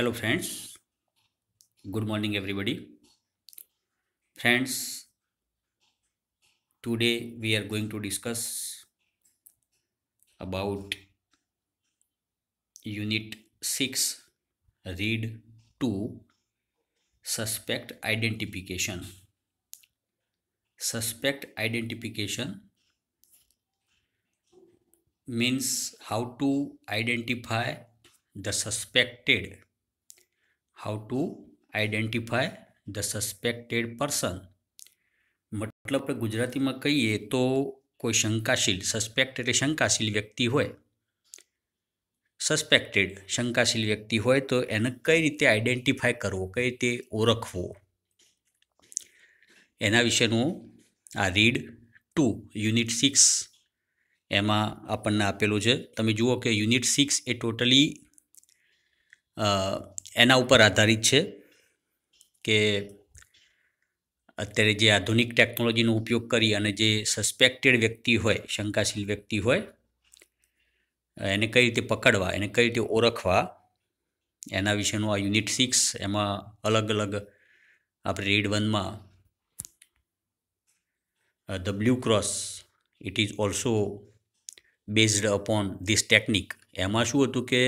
hello friends good morning everybody friends today we are going to discuss about unit 6 read 2 suspect identification suspect identification means how to identify the suspected how to identify the suspected person મતલબ ગુજરાતીમાં કહીએ તો કોઈ શંકાશીલ suspect એટલે શંકાશીલ વ્યક્તિ હોય suspected શંકાશીલ વ્યક્તિ હોય તો એને કઈ રીતે આઈડેન્ટિફાય કરવો કઈ રીતે ઓળખવો એના વિશેનું આ રીડ ટુ યુનિટ સિક્સ એમાં આપણને આપેલું છે તમે જુઓ કે યુનિટ સિક્સ એ ટોટલી એના ઉપર આધારિત છે કે અત્યારે જે આધુનિક ટેકનોલોજીનો ઉપયોગ કરી અને જે સસ્પેક્ટેડ વ્યક્તિ હોય શંકાશીલ વ્યક્તિ હોય એને કઈ રીતે પકડવા એને કઈ રીતે ઓળખવા એના વિશેનું આ યુનિટ સિક્સ એમાં અલગ અલગ આપણે રીડ વનમાં the cross it is also based upon this technique એમાં શું હતું કે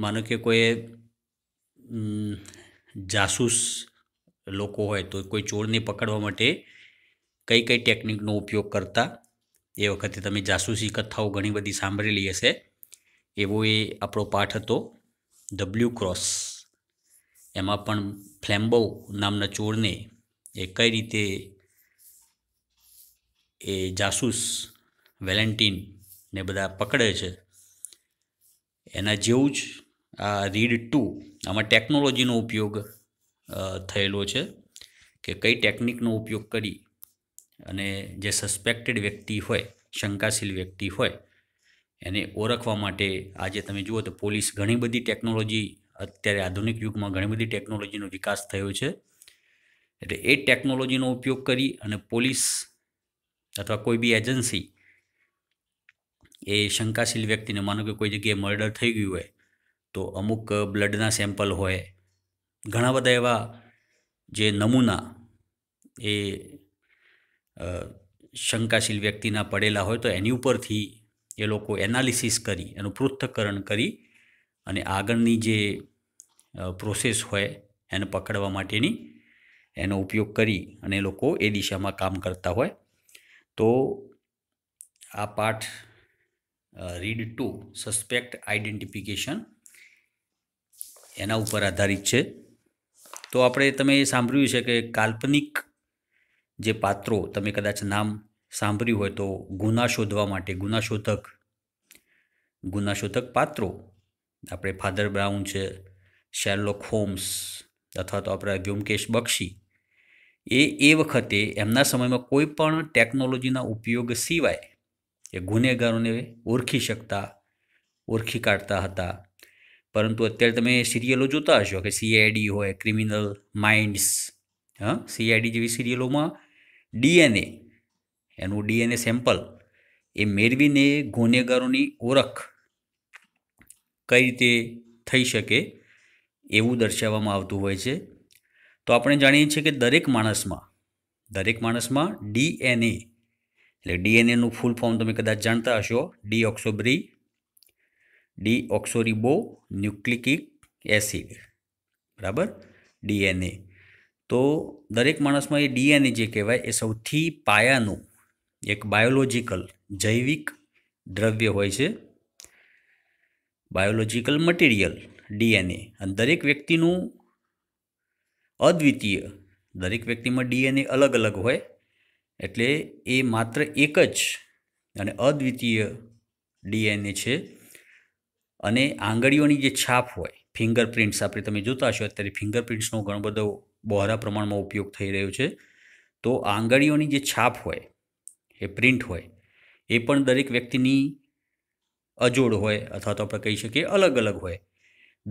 માનો કે કોઈએ જાસૂસ લોકો હોય તો કોઈ ચોરને પકડવા માટે કઈ કઈ ટેકનિકનો ઉપયોગ કરતા એ વખતે તમે જાસૂસી કથાઓ ઘણી બધી સાંભળેલી હશે એવો એ આપણો પાઠ હતો ડબલ્યુ ક્રોસ એમાં પણ ફ્લેમ્બો નામના ચોરને એ કઈ રીતે એ જાસૂસ વેલેન્ટીન ને બધા પકડે છે એના જેવું જ આ રીડ ટુ આમાં ટેકનોલોજીનો ઉપયોગ થયેલો છે કે કઈ ટેકનિકનો ઉપયોગ કરી અને જે સસ્પેક્ટેડ વ્યક્તિ હોય શંકાશીલ વ્યક્તિ હોય એને ઓળખવા માટે આજે તમે જુઓ તો પોલીસ ઘણી બધી ટેકનોલોજી અત્યારે આધુનિક યુગમાં ઘણી બધી ટેકનોલોજીનો વિકાસ થયો છે એટલે એ ટેકનોલોજીનો ઉપયોગ કરી અને પોલીસ અથવા કોઈ બી એજન્સી એ શંકાશીલ વ્યક્તિને માનો કે કોઈ જગ્યાએ મર્ડર થઈ ગયું હોય તો અમુક બ્લડના સેમ્પલ હોય ઘણા બધા એવા જે નમૂના એ શંકાશીલ વ્યક્તિના પડેલા હોય તો એની ઉપરથી એ લોકો એનાલિસિસ કરી એનું પૃથ્થકરણ કરી અને આગળની જે પ્રોસેસ હોય એને પકડવા માટેની એનો ઉપયોગ કરી અને લોકો એ દિશામાં કામ કરતા હોય તો આ પાઠ રીડ ટુ સસ્પેક્ટ આઈડેન્ટિફિકેશન એના ઉપર આધારિત છે તો આપણે તમે એ સાંભળ્યું છે કે કાલ્પનિક જે પાત્રો તમે કદાચ નામ સાંભળ્યું હોય તો ગુના શોધવા માટે ગુનાશોધક ગુનાશોધક પાત્રો આપણે ફાધર બ્રાઉન છે શેર્લોક હોમ્સ અથવા તો આપણા વ્યોમકેશ બક્ષી એ એ વખતે એમના સમયમાં કોઈ પણ ટેકનોલોજીના ઉપયોગ સિવાય એ ગુનેગારોને ઓળખી શકતા ઓળખી કાઢતા હતા પરંતુ અત્યારે તમે સિરિયલો જોતા હશો કે સીઆઈડી હોય ક્રિમિનલ માઇન્ડ્સ હા સીઆઈડી જેવી સિરિયલોમાં ડીએનએ એનું ડીએનએ સેમ્પલ એ મેળવીને ગુનેગારોની ઓળખ કઈ રીતે થઈ શકે એવું દર્શાવવામાં આવતું હોય છે તો આપણે જાણીએ છીએ કે દરેક માણસમાં દરેક માણસમાં ડીએનએ એટલે ડીએનએનું ફૂલ ફોર્મ તમે કદાચ જાણતા હશો ડી ઓક્સોબ્રી ડી ઓક્સોરિબો ન્યુક્લિકિક એસિડ બરાબર ડીએનએ તો દરેક માણસમાં એ ડીએનએ જે કહેવાય એ સૌથી પાયાનું એક બાયોલોજિકલ જૈવિક દ્રવ્ય હોય છે બાયોલોજિકલ મટીરિયલ ડીએનએ અને દરેક વ્યક્તિનું અદ્વિતીય દરેક વ્યક્તિમાં ડીએનએ અલગ અલગ હોય એટલે એ માત્ર એક જ અને અદ્વિતીય ડીએનએ છે અને આંગળીઓની જે છાપ હોય ફિંગરપ્રિન્ટ્સ આપણે તમે જોતા હશો અત્યારે ફિંગરપ્રિન્ટ્સનો ઘણો બધો બહોળા પ્રમાણમાં ઉપયોગ થઈ રહ્યો છે તો આંગળીઓની જે છાપ હોય એ પ્રિન્ટ હોય એ પણ દરેક વ્યક્તિની અજોડ હોય અથવા તો આપણે કહી શકીએ અલગ અલગ હોય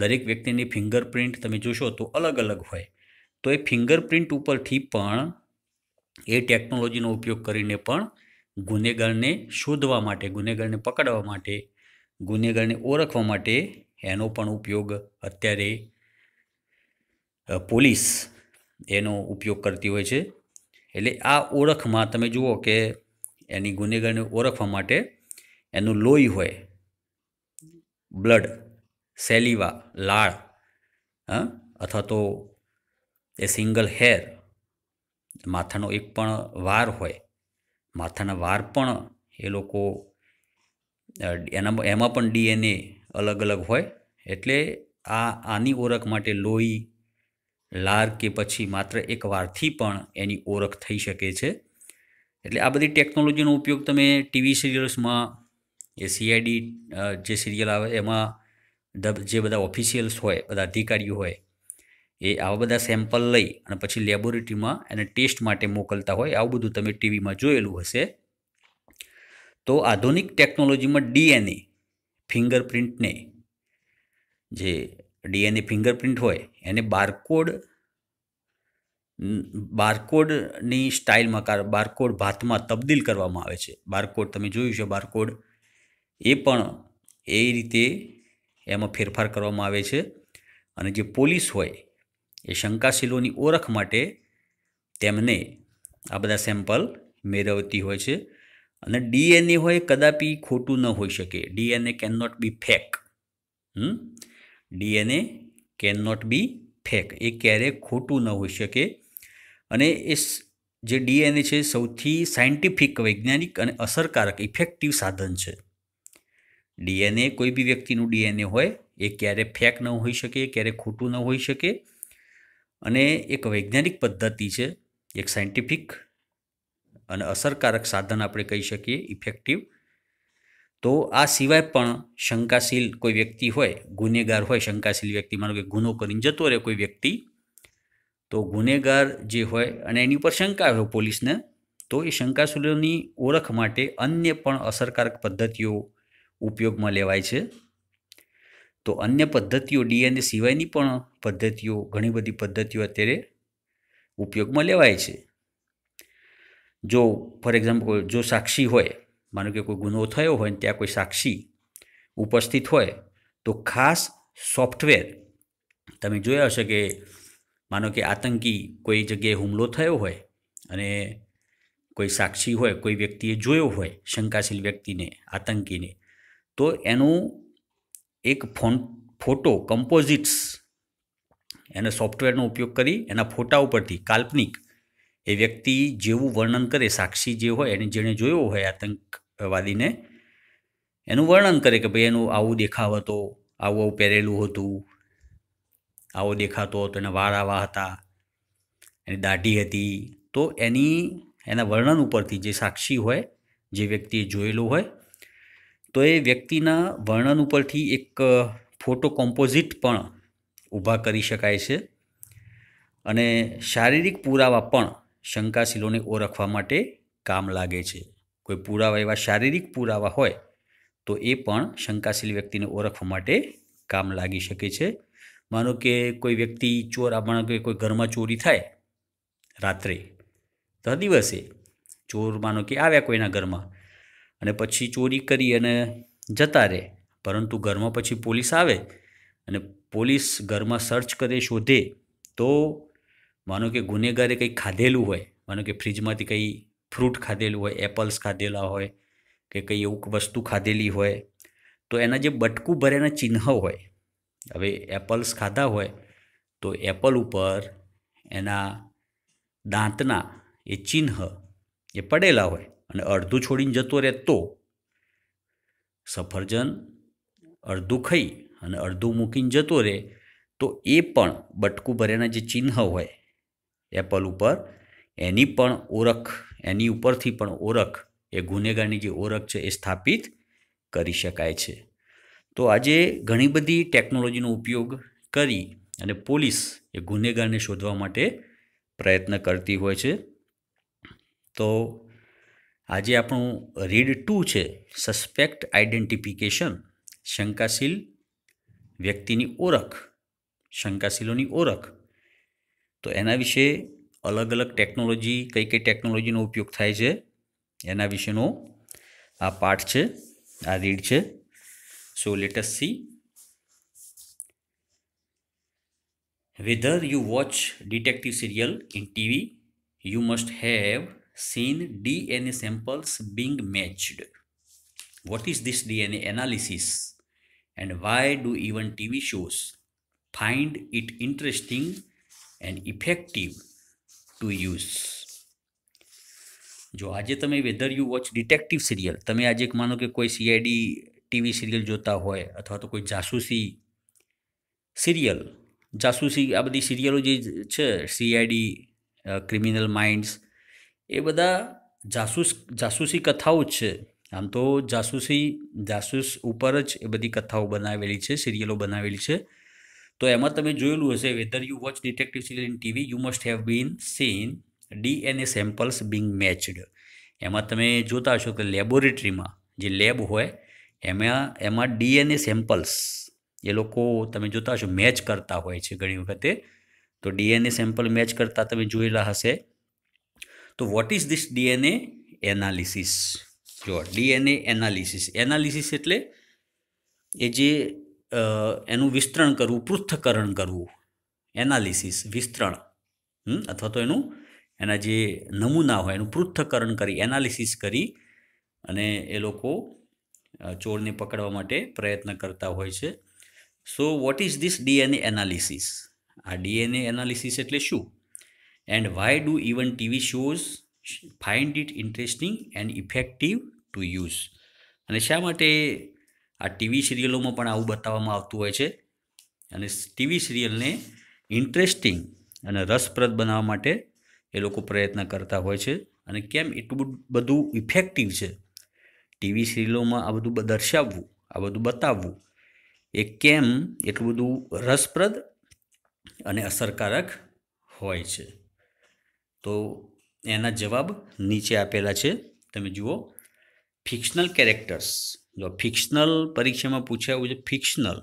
દરેક વ્યક્તિની ફિંગરપ્રિન્ટ તમે જોશો તો અલગ અલગ હોય તો એ ફિંગરપ્રિન્ટ ઉપરથી પણ એ ટેકનોલોજીનો ઉપયોગ કરીને પણ ગુનેગારને શોધવા માટે ગુનેગારને પકડવા માટે ગુનેગારને ઓળખવા માટે એનો પણ ઉપયોગ અત્યારે પોલીસ એનો ઉપયોગ કરતી હોય છે એટલે આ ઓળખમાં તમે જુઓ કે એની ગુનેગારને ઓળખવા માટે એનું લોહી હોય બ્લડ સેલિવા લાળ હા અથવા તો એ સિંગલ હેર માથાનો એક પણ વાર હોય માથાના વાર પણ એ લોકો એનામાં એમાં પણ ડીએનએ અલગ અલગ હોય એટલે આ આની ઓળખ માટે લોહી લાર કે પછી માત્ર એક વારથી પણ એની ઓળખ થઈ શકે છે એટલે આ બધી ટેકનોલોજીનો ઉપયોગ તમે ટીવી સિરિયલ્સમાં એ સીઆઈડી જે સિરિયલ આવે એમાં જે બધા ઓફિશિયલ્સ હોય બધા અધિકારીઓ હોય એ આવા બધા સેમ્પલ લઈ અને પછી લેબોરેટરીમાં એને ટેસ્ટ માટે મોકલતા હોય આવું બધું તમે ટીવીમાં જોયેલું હશે તો આધુનિક ટેકનોલોજીમાં ડીએનએ ફિંગરપ્રિન્ટને જે ડીએનએ ફિંગરપ્રિન્ટ હોય એને બારકોડ બારકોડની સ્ટાઇલમાં કાર બારકોડ ભાતમાં તબદીલ કરવામાં આવે છે બારકોડ તમે જોયું છે બારકોડ એ પણ એ રીતે એમાં ફેરફાર કરવામાં આવે છે અને જે પોલીસ હોય એ શંકાશીલોની ઓળખ માટે તેમને આ બધા સેમ્પલ મેળવતી હોય છે અને ડીએનએ હોય કદાપી ખોટું ન હોઈ શકે DNA can not be fake hmm DNA can not be fake એ ક્યારેય ખોટું ન હોઈ શકે અને એ જે ડીએનએ છે સૌથી સાયન્ટિફિક વૈજ્ઞાનિક અને અસરકારક ઇફેક્ટિવ સાધન છે ડીએનએ કોઈ બી વ્યક્તિનું ડીએનએ હોય એ ક્યારે ફેક ન હોઈ શકે ક્યારે ખોટું ન હોઈ શકે અને એક વૈજ્ઞાનિક પદ્ધતિ છે એક સાયન્ટિફિક અને અસરકારક સાધન આપણે કહી શકીએ ઇફેક્ટિવ તો આ સિવાય પણ શંકાશીલ કોઈ વ્યક્તિ હોય ગુનેગાર હોય શંકાશીલ વ્યક્તિ માનો કે ગુનો કરીને જતો રહે કોઈ વ્યક્તિ તો ગુનેગાર જે હોય અને એની ઉપર શંકા હોય પોલીસને તો એ શંકાશીલોની ઓળખ માટે અન્ય પણ અસરકારક પદ્ધતિઓ ઉપયોગમાં લેવાય છે તો અન્ય પદ્ધતિઓ ડીએનએ સિવાયની પણ પદ્ધતિઓ ઘણી બધી પદ્ધતિઓ અત્યારે ઉપયોગમાં લેવાય છે જો ફોર એક્ઝામ્પલ જો સાક્ષી હોય માનો કે કોઈ ગુનો થયો હોય ને ત્યાં કોઈ સાક્ષી ઉપસ્થિત હોય તો ખાસ સોફ્ટવેર તમે જોયા હશે કે માનો કે આતંકી કોઈ જગ્યાએ હુમલો થયો હોય અને કોઈ સાક્ષી હોય કોઈ વ્યક્તિએ જોયો હોય શંકાશીલ વ્યક્તિને આતંકીને તો એનું એક ફોન ફોટો કમ્પોઝિટ્સ એને સોફ્ટવેરનો ઉપયોગ કરી એના ફોટા ઉપરથી કાલ્પનિક એ વ્યક્તિ જેવું વર્ણન કરે સાક્ષી જે હોય એને જેણે જોયો હોય આતંકવાદીને એનું વર્ણન કરે કે ભાઈ એનું આવું દેખાવ હતો આવું આવું પહેરેલું હતું આવો દેખાતો હતો એના વાળ આવા હતા એની દાઢી હતી તો એની એના વર્ણન ઉપરથી જે સાક્ષી હોય જે વ્યક્તિએ જોયેલું હોય તો એ વ્યક્તિના વર્ણન ઉપરથી એક ફોટો કોમ્પોઝિટ પણ ઊભા કરી શકાય છે અને શારીરિક પુરાવા પણ શંકાશીલોને ઓળખવા માટે કામ લાગે છે કોઈ પુરાવા એવા શારીરિક પુરાવા હોય તો એ પણ શંકાશીલ વ્યક્તિને ઓળખવા માટે કામ લાગી શકે છે માનો કે કોઈ વ્યક્તિ ચોર આપણા કે કોઈ ઘરમાં ચોરી થાય રાત્રે તો દિવસે ચોર માનો કે આવ્યા કોઈના ઘરમાં અને પછી ચોરી કરી અને જતા રહે પરંતુ ઘરમાં પછી પોલીસ આવે અને પોલીસ ઘરમાં સર્ચ કરે શોધે તો માનો કે ગુનેગારે કંઈ ખાધેલું હોય માનો કે ફ્રીજમાંથી કંઈ ફ્રૂટ ખાધેલું હોય એપલ્સ ખાધેલા હોય કે કંઈ એવું વસ્તુ ખાધેલી હોય તો એના જે બટકું ભરેના ચિહ્ન હોય હવે એપલ્સ ખાધા હોય તો એપલ ઉપર એના દાંતના એ ચિહ્ન એ પડેલા હોય અને અડધું છોડીને જતો રહે તો સફરજન અડધું ખાઈ અને અડધું મૂકીને જતો રહે તો એ પણ બટકું ભરેના જે ચિહ્ન હોય એપલ ઉપર એની પણ ઓળખ એની ઉપરથી પણ ઓળખ એ ગુનેગારની જે ઓળખ છે એ સ્થાપિત કરી શકાય છે તો આજે ઘણી બધી ટેકનોલોજીનો ઉપયોગ કરી અને પોલીસ એ ગુનેગારને શોધવા માટે પ્રયત્ન કરતી હોય છે તો આજે આપણું રીડ ટુ છે સસ્પેક્ટ આઈડેન્ટિફિકેશન શંકાશીલ વ્યક્તિની ઓળખ શંકાશીલોની ઓળખ તો એના વિશે અલગ અલગ ટેકનોલોજી કઈ કઈ ટેકનોલોજીનો ઉપયોગ થાય છે એના વિશેનો આ પાઠ છે આ રીડ છે so let's see whether you watch detective serial in TV you must have seen DNA samples being matched what is this DNA analysis and why do even TV shows find it interesting and effective to use જો આજે તમે whether you watch detective serial તમે આજે એક માનો કે કોઈ CID TV serial જોતા હોય અથવા તો કોઈ જાસૂસી સિરિયલ જાસૂસી આ બધી સિરિયલો જે છે સીઆઈડી ક્રિમિનલ માઇન્ડ્સ એ બધા જાસૂસ જાસૂસી કથાઓ જ છે આમ તો જાસૂસી જાસૂસ ઉપર જ એ બધી કથાઓ બનાવેલી છે સિરિયલો બનાવેલી છે તો એમાં તમે જોયેલું હશે whether you watch detective serial in TV you must have been seen DNA samples being matched એમાં તમે જોતા હશો કે લેબોરેટરીમાં જે લેબ હોય એમાં એમાં ડીએનએ સેમ્પલ્સ એ લોકો તમે જોતા હશો મેચ કરતા હોય છે ઘણી વખતે તો ડીએનએ સેમ્પલ મેચ કરતા તમે જોયેલા હશે તો what is this DNA analysis જો ડીએનએ એનાલિસિસ એનાલિસિસ એટલે એ જે એનું વિસ્તરણ કરવું પૃથ્થકરણ કરવું એનાલિસિસ વિસ્તરણ અથવા તો એનું એના જે નમૂના હોય એનું પૃથ્થકરણ કરી એનાલિસિસ કરી અને એ લોકો ચોરને પકડવા માટે પ્રયત્ન કરતા હોય છે so what is this DNA analysis આ ડીએનએ એનાલિસિસ એટલે શું and why do even TV shows find it interesting and effective to use અને શા માટે આ ટીવી સિરિયલોમાં પણ આવું બતાવવામાં આવતું હોય છે અને ટીવી સિરિયલને ઇન્ટરેસ્ટિંગ અને રસપ્રદ બનાવવા માટે એ લોકો પ્રયત્ન કરતા હોય છે અને કેમ એટલું બધું ઇફેક્ટિવ છે ટીવી સિરિયલોમાં આ બધું દર્શાવવું આ બધું બતાવવું એ કેમ એટલું બધું રસપ્રદ અને અસરકારક હોય છે તો એના જવાબ નીચે આપેલા છે તમે જુઓ ફિક્શનલ કેરેક્ટર્સ જો ફિક્શનલ પરીક્ષામાં પૂછાયું છે ફિક્શનલ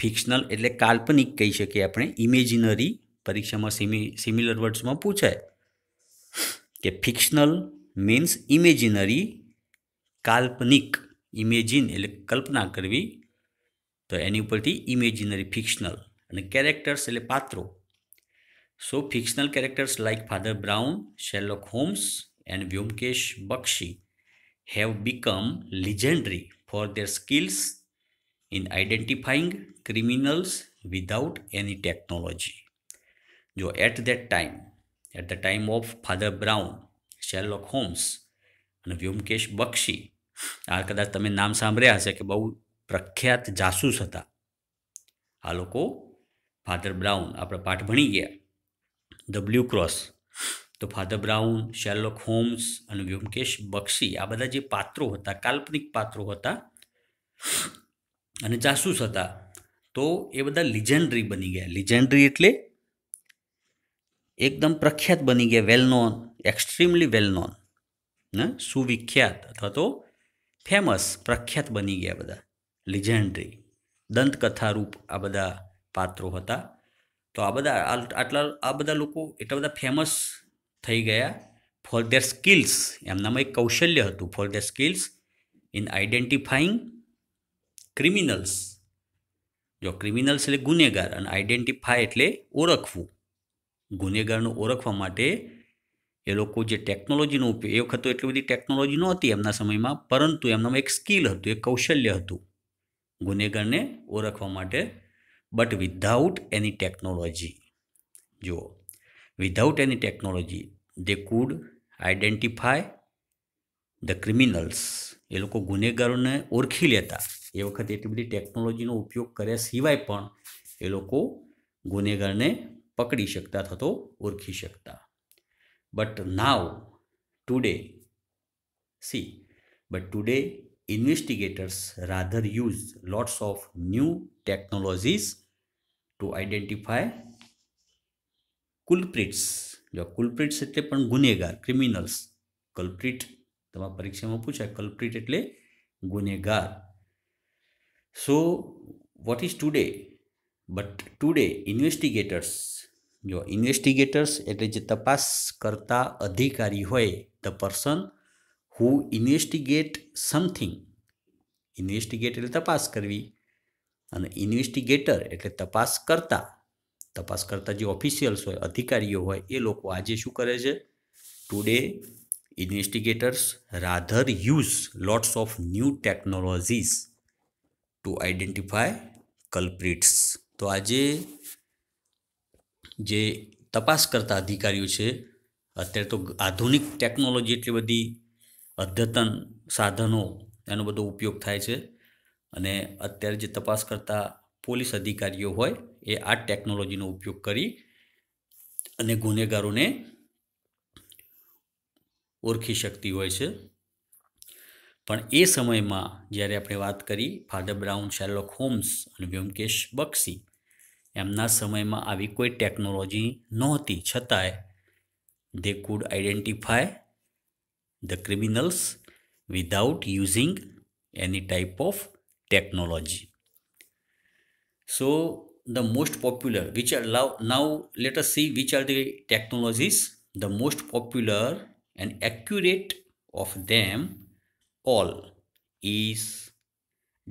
ફિક્શનલ એટલે કાલ્પનિક કહી શકીએ આપણે ઇમેજિનરી પરીક્ષામાં સિમિ સિમિલર વર્ડ્સમાં પૂછાય કે ફિક્શનલ મીન્સ ઇમેજિનરી કાલ્પનિક ઇમેજિન એટલે કલ્પના કરવી તો એની ઉપરથી ઇમેજિનરી ફિક્શનલ અને કેરેક્ટર્સ એટલે પાત્રો so fictional characters like Father Brown Sherlock Holmes and Byomkesh Bakshi have become legendary for their skills in identifying criminals without any technology જો at that time at the time of Father Brown Sherlock Holmes અને વ્યોમકેશ બક્ષી આ કદાચ તમે નામ સાંભળ્યા હશે કે બહુ પ્રખ્યાત જાસૂસ હતા આ લોકો ફાધર બ્રાઉન આપણે પાઠ ભણી ગયા ધ ડબલ્યુ ક્રોસ તો ફાધર બ્રાઉન શેર્લોક હોમ્સ અને વ્યોમકેશ બક્ષી આ બધા જે પાત્રો હતા કાલ્પનિક પાત્રો હતા અને જાસૂસ હતા તો એ બધા લિજેન્ડરી બની ગયા લિજેન્ડરી એટલે એકદમ પ્રખ્યાત બની ગયા well known extremely well known ને સુવિખ્યાત અથવા તો ફેમસ પ્રખ્યાત બની ગયા બધા લિજેન્ડરી દંતકથારૂપ આ બધા પાત્રો હતા તો આ બધા આટલા આ બધા લોકો એટલા બધા ફેમસ થઈ ગયા ફોર ધેર સ્કિલ્સ એમનામાં એક કૌશલ્ય હતું for their skills in identifying criminals જો ક્રિમિનલ્સ એટલે ગુનેગાર અને આઈડેન્ટિફાય એટલે ઓળખવું ગુનેગારને ઓળખવા માટે એ લોકો જે ટેકનોલોજીનો ઉપયોગ એ વખત તો એટલી બધી ટેકનોલોજી નહોતી એમના સમયમાં પરંતુ એમનામાં એક સ્કિલ હતું એક કૌશલ્ય હતું ગુનેગારને ઓળખવા માટે બટ વિધાઉટ એની ટેકનોલોજી જુઓ without any technology they could identify the criminals ये लोग गुनेगारों ने ओरखी लेता ए वक्त एटली बड़ी टेक्नोलॉजी उपयोग कर सीवाय गुनेगार ने पकड़ी शकता था तो ओखी शकता but now today see but today investigators rather use lots of new technologies to identify culprits જો કુલપ્રિટ્સ એટલે પણ ગુનેગાર ક્રિમિનલ્સ કલ્પ્રિટ તમારા પરીક્ષામાં પૂછાય કલ્પ્રિટ એટલે ગુનેગાર so what is today but today investigators જો ઇન્વેસ્ટિગેટર્સ એટલે જે તપાસ કરતા અધિકારી હોય the person who investigate something investigate એટલે તપાસ કરવી અને ઇન્વેસ્ટિગેટર એટલે તપાસ કરતા તપાસ કરતા જે ઓફિશિયલ્સ હોય અધિકારીઓ હોય એ લોકો આજે શું કરે છે today investigators rather use lots of new technologies to identify culprits તો આજે જે તપાસ કરતા અધિકારીઓ છે અત્યારે તો આધુનિક ટેકનોલોજી એટલી બધી અદ્યતન સાધનો એનો બધો ઉપયોગ થાય છે અને અત્યારે જે તપાસ કરતા પોલીસ અધિકારીઓ હોય એ આ ટેકનોલોજીનો ઉપયોગ કરી અને ગુનેગારોને ઓળખી શકતી હોય છે પણ એ સમયમાં જ્યારે આપણે વાત કરી ફાધર બ્રાઉન શેર્લોક હોમ્સ અને વ્યોમકેશ બક્ષી એમના સમયમાં આવી કોઈ ટેકનોલોજી નહોતી છતાંય they could identify the criminals without using any type of technology So the most popular, which are now, now let us see which are the technologies, the most popular and accurate of them all is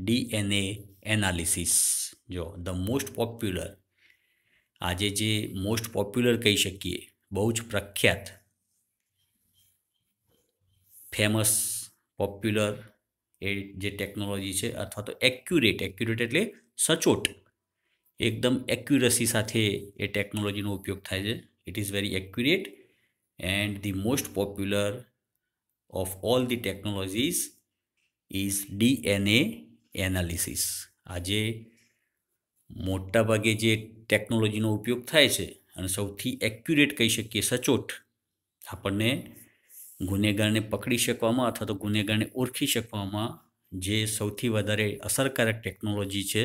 DNA analysis. Jo, the most popular, આજે જે most popular કહી શકીએ બહુ જ famous, popular, popular એ જે technology છે અથવા તો એક્યુરેટ એક્યુરેટ એટલે સચોટ એકદમ એક્યુરસી સાથે એ ટેકનોલોજીનો ઉપયોગ થાય છે it is very accurate and the most popular of all the technologies is DNA analysis આજે મોટાભાગે જે ટેકનોલોજીનો ઉપયોગ થાય છે અને સૌથી એક્યુરેટ કહી શકીએ સચોટ આપણને ગુનેગારને પકડી શકવામાં અથવા તો ગુનેગારને ઓળખી શકવામાં જે સૌથી વધારે અસરકારક ટેકનોલોજી છે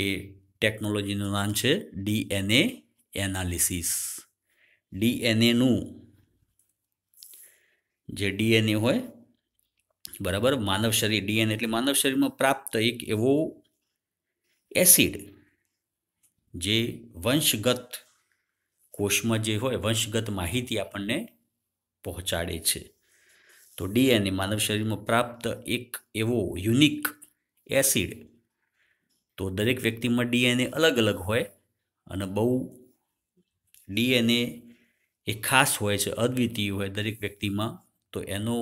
એ ટેકનોલોજીનું નામ છે ડીએનએ એનાલિસિસ ડીએનએનું જે ડીએનએ હોય બરાબર માનવ શરીર ડીએનએ એટલે માનવ શરીરમાં પ્રાપ્ત એક એવો એસિડ જે વંશગત કોષમાં જે હોય વંશગત માહિતી આપણને પહોંચાડે છે તો ડીએનએ માનવ શરીરમાં પ્રાપ્ત એક એવો યુનિક એસિડ તો દરેક વ્યક્તિમાં ડીએનએ અલગ અલગ હોય અને બહુ ડીએનએ એ ખાસ હોય છે અદ્વિતીય હોય દરેક વ્યક્તિમાં તો એનો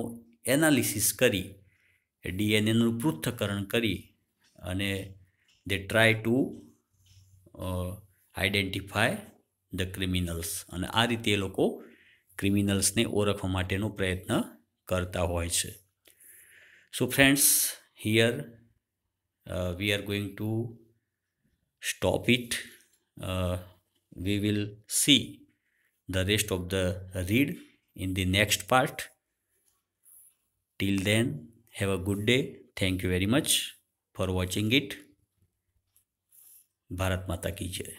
એનાલિસિસ કરી ડીએનએનું પૃથ્થકરણ કરી અને they try to identify the criminals અને આ રીતે એ લોકો ક્રિમિનલ્સને ઓળખવા માટેનો પ્રયત્ન કરતા હોય છે so friends here uh, we are going to stop it uh, we will see the rest of the read in the next part till then have a good day thank you very much for watching it bharat mata ki jai